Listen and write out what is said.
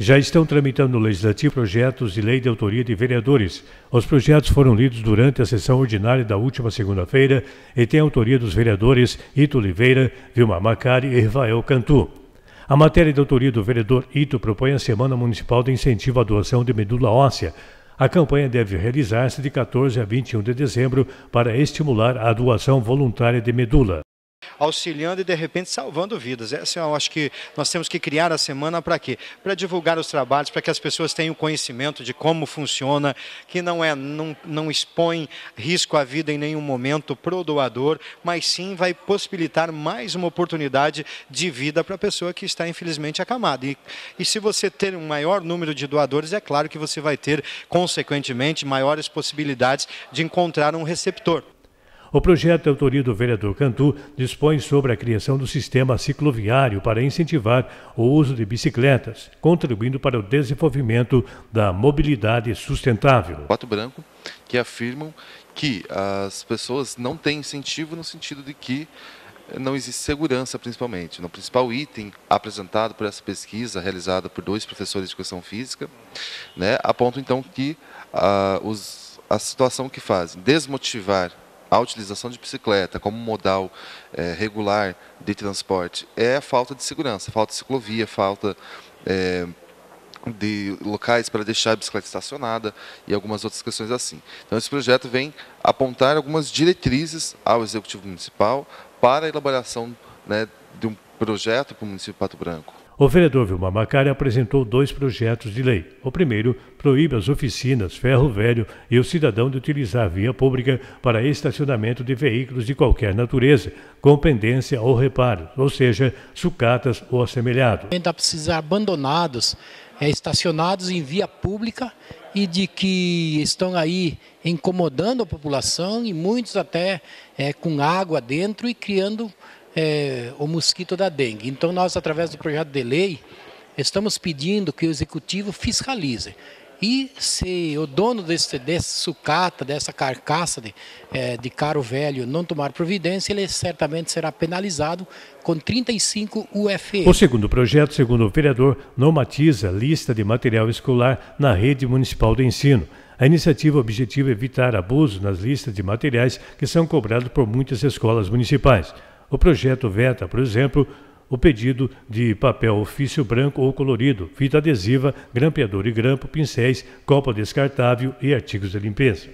Já estão tramitando no Legislativo projetos de lei de autoria de vereadores. Os projetos foram lidos durante a sessão ordinária da última segunda-feira e têm autoria dos vereadores Ito Oliveira, Vilma Macari e Rafael Cantu. A matéria de autoria do vereador Ito propõe a Semana Municipal de Incentivo à Doação de Medula Óssea. A campanha deve realizar-se de 14 a 21 de dezembro para estimular a doação voluntária de medula auxiliando e de repente salvando vidas. Essa eu acho que nós temos que criar a semana para quê? Para divulgar os trabalhos, para que as pessoas tenham conhecimento de como funciona, que não é não, não expõe risco à vida em nenhum momento pro doador, mas sim vai possibilitar mais uma oportunidade de vida para a pessoa que está infelizmente acamada. E, e se você ter um maior número de doadores, é claro que você vai ter consequentemente maiores possibilidades de encontrar um receptor. O projeto de autoria do vereador Cantu dispõe sobre a criação do sistema cicloviário para incentivar o uso de bicicletas, contribuindo para o desenvolvimento da mobilidade sustentável. Pato Branco, que afirmam que as pessoas não têm incentivo no sentido de que eh, não existe segurança, principalmente. No principal item apresentado por essa pesquisa, realizada por dois professores de educação física, né, apontam então que ah, os, a situação que fazem desmotivar a utilização de bicicleta como modal é, regular de transporte é a falta de segurança, falta de ciclovia, falta é, de locais para deixar a bicicleta estacionada e algumas outras questões assim. Então, esse projeto vem apontar algumas diretrizes ao Executivo Municipal para a elaboração né, de um projeto para o município de Pato Branco. O vereador Vilma Macari apresentou dois projetos de lei. O primeiro proíbe as oficinas, ferro velho e o cidadão de utilizar via pública para estacionamento de veículos de qualquer natureza, com pendência ou reparo, ou seja, sucatas ou assemelhado. Ainda precisa abandonados, é, estacionados em via pública e de que estão aí incomodando a população e muitos até é, com água dentro e criando é, o mosquito da dengue. Então, nós, através do projeto de lei, estamos pedindo que o executivo fiscalize. E se o dono desse, desse sucata, dessa carcaça de, é, de caro velho não tomar providência, ele certamente será penalizado com 35 UFE. O segundo projeto, segundo o vereador, normatiza lista de material escolar na rede municipal de ensino. A iniciativa objetiva é evitar abuso nas listas de materiais que são cobrados por muitas escolas municipais. O projeto veta, por exemplo, o pedido de papel ofício branco ou colorido, fita adesiva, grampeador e grampo, pincéis, copa descartável e artigos de limpeza.